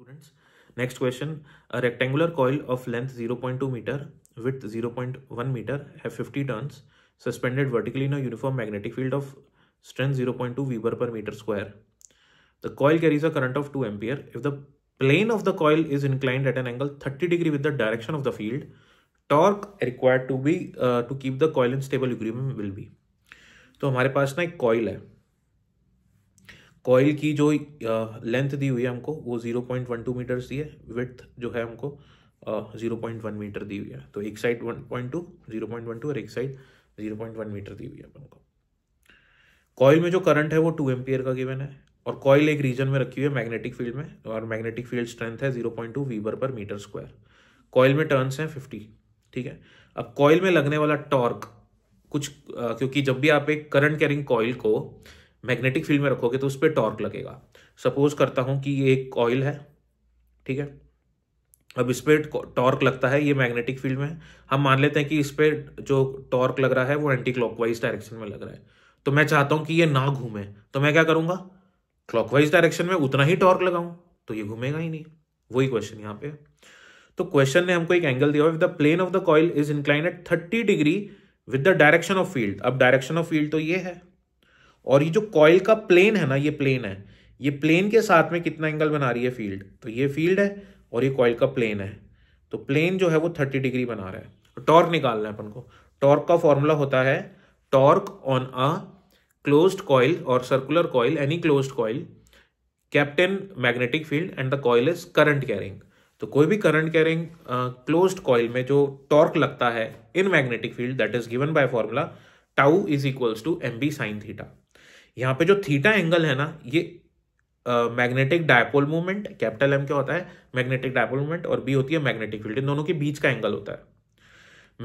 Students next question a rectangular coil of length 0.2 metre with 0.1 metre have 50 turns suspended vertically in a uniform magnetic field of strength 0.2 Weber per meter square. The coil carries a current of 2 ampere. If the plane of the coil is inclined at an angle 30 degree with the direction of the field, torque required to be uh, to keep the coil in stable equilibrium will be. तो हमारे पास ना एक coil है coil की जो length दी हुई है हमको वो zero point one two metres दी है विथ जो है हमको जीरो पॉइंट वन मीटर दी हुई है तो एक side one point two zero point one two और एक side zero point one metre दी हुई है अपन को कॉयल में जो करंट है वो टू एम्पियर का गिवन है और कॉयल एक रीजन में रखी हुई है मैग्नेटिक फील्ड में और मैग्नेटिक फील्ड स्ट्रेंथ है zero point two weber per metre square coil में टर्न्स हैं फिफ्टी ठीक है अब कॉयल में लगने वाला टॉर्क कुछ क्योंकि जब भी आप एक करंट कैरिंग कॉयल को मैग्नेटिक फील्ड में रखोगे तो उस पर टॉर्क लगेगा सपोज करता हूँ कि ये एक कॉयल है ठीक है अब इस पर टॉर्क लगता है ये मैग्नेटिक फील्ड में हम मान लेते हैं कि इस पर जो टॉर्क लग रहा है वो एंटी क्लॉकवाइज डायरेक्शन में लग रहा है तो मैं चाहता हूँ कि ये ना घूमे तो मैं क्या करूँगा क्लॉकवाइज डायरेक्शन में उतना ही टॉर्क लगाऊँ तो ये घूमेगा ही नहीं वही क्वेश्चन यहाँ पे तो क्वेश्चन ने हमको एक एंगल दिया हुआ the plane of the coil is incline at thirty degree with the direction of field अब डायरेक्शन ऑफ फील्ड तो ये है और ये जो कॉयल का प्लेन है ना ये प्लेन है ये प्लेन के साथ में कितना एंगल बना रही है फील्ड तो ये फील्ड है और ये कॉयल का प्लेन है तो प्लेन जो है वो थर्टी डिग्री बना रहा है टॉर्क तो निकालना है अपन को टॉर्क का फॉर्मूला होता है torque on a closed coil और circular coil any closed coil kept in magnetic field and the coil is current carrying तो कोई भी करंट कैरिंग क्लोज्ड कॉयल में जो टॉर्क लगता है in magnetic field that is given by formula tau is equals to M B sine theta यहाँ पे जो थीटा एंगल है ना ये magnetic dipole movement capital M क्या होता है मैग्नेटिक डायपोल मूवमेंट और बी होती है मैग्नेटिक फील्ड इन दोनों के बीच का एंगल होता है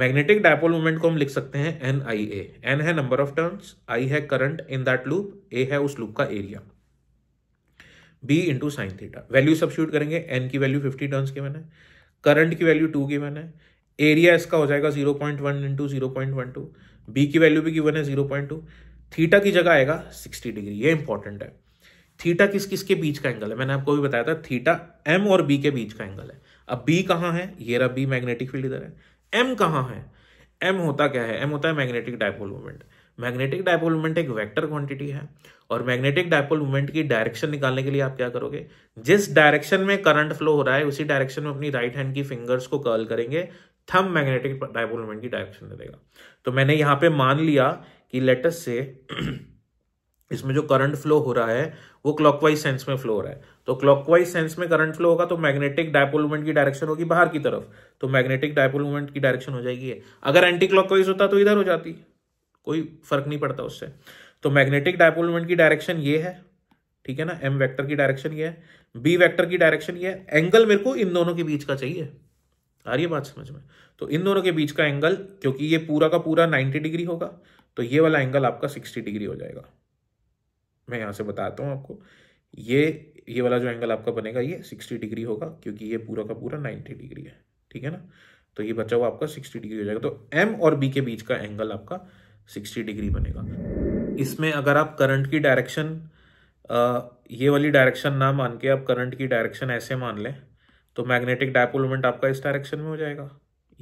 मैग्नेटिक डायपोल मूवमेंट को हम लिख सकते हैं एन आई ए एन है नंबर ऑफ टर्न्स आई है current in that loop A है उस लूप का area B into sine theta value substitute करेंगे एन की वैल्यू फिफ्टी टर्न्स की मैंने करंट की वैल्यू टू की मैंने एरिया इसका हो जाएगा zero point one into zero point one two B की वैल्यू भी गिवन है जीरो पॉइंट टू थीटा की जगह आएगा 60 डिग्री ये इंपॉर्टेंट है थीटा किस किस के बीच का एंगल है मैंने आपको भी बताया था थीटा एम और बी के बीच का एंगल है अब बी कहाँ है ये रहा बी मैग्नेटिक फील्ड इधर है एम कहाँ है एम होता क्या है एम होता है magnetic dipole movement magnetic dipole movement एक वेक्टर क्वांटिटी है और मैग्नेटिक डायपोल मूवमेंट की डायरेक्शन निकालने के लिए आप क्या करोगे जिस डायरेक्शन में करंट फ्लो हो रहा है उसी डायरेक्शन में अपनी राइट हैंड की फिंगर्स को कर्ल करेंगे थम मैग्नेटिक डायपोल मूवमेंट की डायरेक्शन दे देगा तो मैंने यहाँ पे मान लिया कि लेटस से इसमें जो करंट फ्लो हो रहा है वो क्लॉकवाइज सेंस में फ्लो हो रहा है तो क्लॉकवाइज सेंस में करंट फ्लो होगा तो मैग्नेटिक डायपोल मूवमेंट की डायरेक्शन होगी बाहर की तरफ तो मैग्नेटिक डायपोल मूवमेंट की डायरेक्शन हो जाएगी अगर एंटी क्लॉकवाइज होता तो इधर हो जाती कोई फर्क नहीं पड़ता उससे तो मैग्नेटिक डायपोल मूवमेंट की डायरेक्शन ये है ठीक है ना एम वैक्टर की डायरेक्शन ये है बी वैक्टर की डायरेक्शन ये है एंगल मेरे को इन दोनों के बीच का चाहिए आ रही है बात समझ में तो इन दोनों के बीच का एंगल क्योंकि ये पूरा का पूरा नाइन्टी डिग्री होगा तो ये वाला एंगल आपका सिक्सटी डिग्री हो जाएगा मैं यहाँ से बताता हूँ आपको ये ये वाला जो एंगल आपका बनेगा ये सिक्सटी डिग्री होगा क्योंकि ये पूरा का पूरा नाइन्टी डिग्री है ठीक है ना तो ये बचा हुआ आपका सिक्सटी डिग्री हो जाएगा तो एम और बी के बीच का एंगल आपका सिक्सटी डिग्री बनेगा इसमें अगर आप करंट की डायरेक्शन ये वाली डायरेक्शन ना मान के आप करंट की डायरेक्शन ऐसे मान लें तो मैग्नेटिक डायपोलमेंट आपका इस डायरेक्शन में हो जाएगा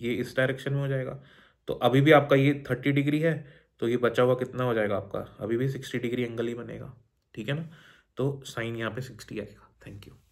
ये इस डायरेक्शन में हो जाएगा तो अभी भी आपका ये थर्टी डिग्री है तो ये बचा हुआ कितना हो जाएगा आपका अभी भी सिक्सटी डिग्री एंगल ही बनेगा ठीक है ना तो साइन यहाँ पे सिक्सटी आएगा थैंक यू